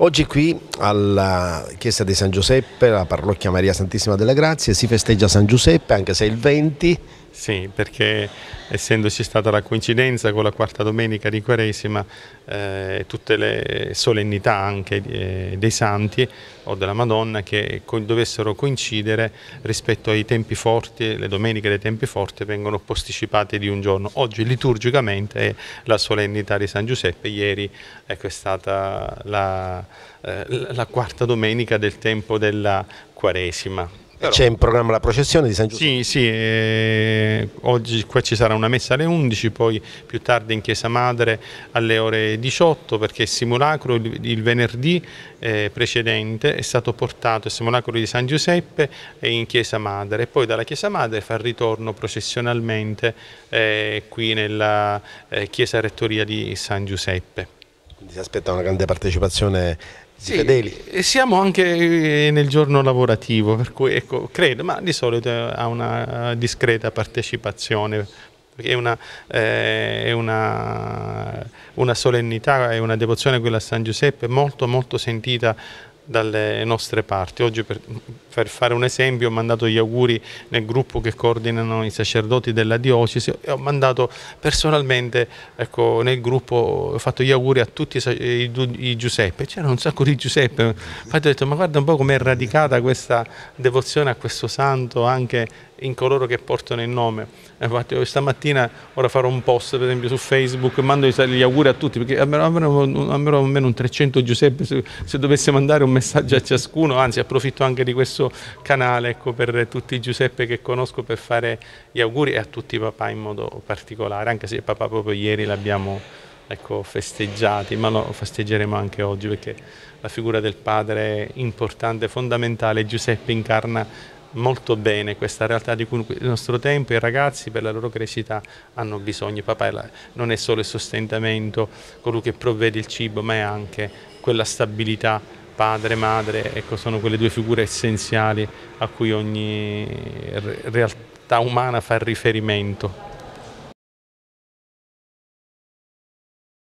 Oggi qui alla chiesa di San Giuseppe, la parrocchia Maria Santissima della Grazia, si festeggia San Giuseppe anche se il 20 sì, perché essendoci stata la coincidenza con la quarta domenica di Quaresima, eh, tutte le solennità anche eh, dei santi o della Madonna che co dovessero coincidere rispetto ai tempi forti, le domeniche dei tempi forti vengono posticipate di un giorno. Oggi liturgicamente è la solennità di San Giuseppe, ieri ecco, è stata la, eh, la quarta domenica del tempo della Quaresima. Però... C'è in programma la processione di San Giuseppe? Sì, sì eh, oggi qua ci sarà una messa alle 11, poi più tardi in Chiesa Madre alle ore 18 perché il simulacro il, il venerdì eh, precedente è stato portato il simulacro di San Giuseppe in Chiesa Madre e poi dalla Chiesa Madre fa il ritorno processionalmente eh, qui nella eh, Chiesa Rettoria di San Giuseppe si aspetta una grande partecipazione sì, fedeli. E siamo anche eh, nel giorno lavorativo, per cui ecco, credo, ma di solito ha una discreta partecipazione. È, una, eh, è una, una, solennità, è una devozione quella a San Giuseppe molto molto sentita dalle nostre parti. Oggi per, per, fare un esempio ho mandato gli auguri nel gruppo che coordinano i sacerdoti della diocesi e ho mandato personalmente ecco, nel gruppo, ho fatto gli auguri a tutti i, i, i Giuseppe, c'erano un sacco di Giuseppe, infatti ho detto ma guarda un po' com'è radicata questa devozione a questo santo anche in coloro che portano il nome. Eh, infatti stamattina ora farò un post per esempio su Facebook, mando gli auguri a tutti, perché almeno, almeno, almeno un 300 Giuseppe se, se, dovesse mandare un messaggio a ciascuno, anzi approfitto anche di questo canale ecco, per tutti i Giuseppe che conosco per fare gli auguri e a tutti i papà in modo particolare, anche se papà proprio ieri l'abbiamo ecco, festeggiati, ma lo festeggeremo anche oggi perché la figura del padre è importante, fondamentale, Giuseppe incarna molto bene questa realtà di cui il nostro tempo e i ragazzi per la loro crescita hanno bisogno. Papà non è solo il sostentamento, colui che provvede il cibo, ma è anche quella stabilità padre, madre, ecco, sono quelle due figure essenziali a cui ogni realtà umana fa riferimento.